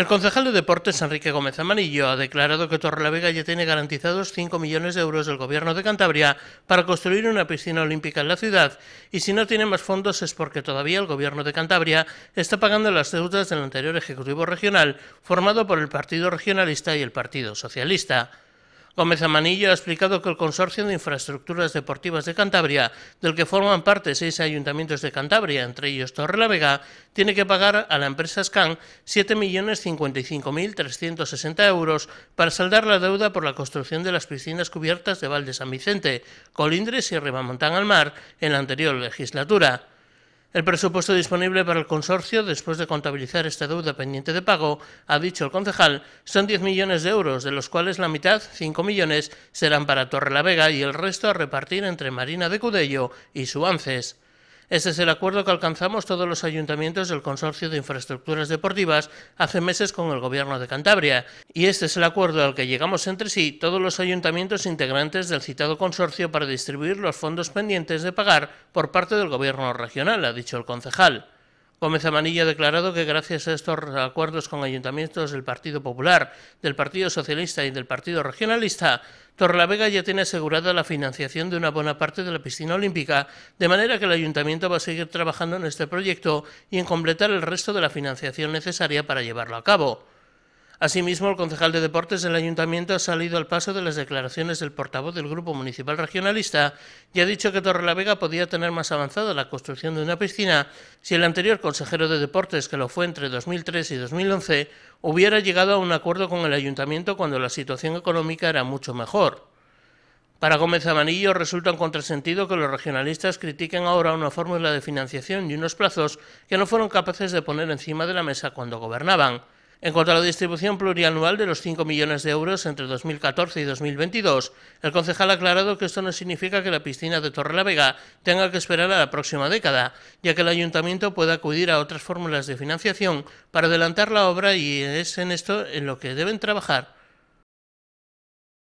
El concejal de Deportes, Enrique Gómez Amarillo, ha declarado que Torrelavega ya tiene garantizados 5 millones de euros del Gobierno de Cantabria para construir una piscina olímpica en la ciudad y si no tiene más fondos es porque todavía el Gobierno de Cantabria está pagando las deudas del anterior Ejecutivo Regional formado por el Partido Regionalista y el Partido Socialista. Gómez Amanillo ha explicado que el Consorcio de Infraestructuras Deportivas de Cantabria, del que forman parte seis ayuntamientos de Cantabria, entre ellos la Vega, tiene que pagar a la empresa SCAN 7.055.360 euros para saldar la deuda por la construcción de las piscinas cubiertas de Valde San Vicente, Colindres y Ribamontán al Mar en la anterior legislatura. El presupuesto disponible para el consorcio, después de contabilizar esta deuda pendiente de pago, ha dicho el concejal, son 10 millones de euros, de los cuales la mitad, 5 millones, serán para La Vega y el resto a repartir entre Marina de Cudello y Suances. Este es el acuerdo que alcanzamos todos los ayuntamientos del Consorcio de Infraestructuras Deportivas hace meses con el Gobierno de Cantabria. Y este es el acuerdo al que llegamos entre sí todos los ayuntamientos integrantes del citado consorcio para distribuir los fondos pendientes de pagar por parte del Gobierno regional, ha dicho el concejal. Gómez Amanilla ha declarado que gracias a estos acuerdos con ayuntamientos del Partido Popular, del Partido Socialista y del Partido Regionalista, Torrelavega ya tiene asegurada la financiación de una buena parte de la piscina olímpica, de manera que el ayuntamiento va a seguir trabajando en este proyecto y en completar el resto de la financiación necesaria para llevarlo a cabo. Asimismo, el concejal de Deportes del Ayuntamiento ha salido al paso de las declaraciones del portavoz del Grupo Municipal Regionalista y ha dicho que Torrelavega podía tener más avanzada la construcción de una piscina si el anterior consejero de Deportes, que lo fue entre 2003 y 2011, hubiera llegado a un acuerdo con el Ayuntamiento cuando la situación económica era mucho mejor. Para Gómez Amanillo resulta un contrasentido que los regionalistas critiquen ahora una fórmula de financiación y unos plazos que no fueron capaces de poner encima de la mesa cuando gobernaban. En cuanto a la distribución plurianual de los 5 millones de euros entre 2014 y 2022, el concejal ha aclarado que esto no significa que la piscina de Torrelavega tenga que esperar a la próxima década, ya que el ayuntamiento puede acudir a otras fórmulas de financiación para adelantar la obra y es en esto en lo que deben trabajar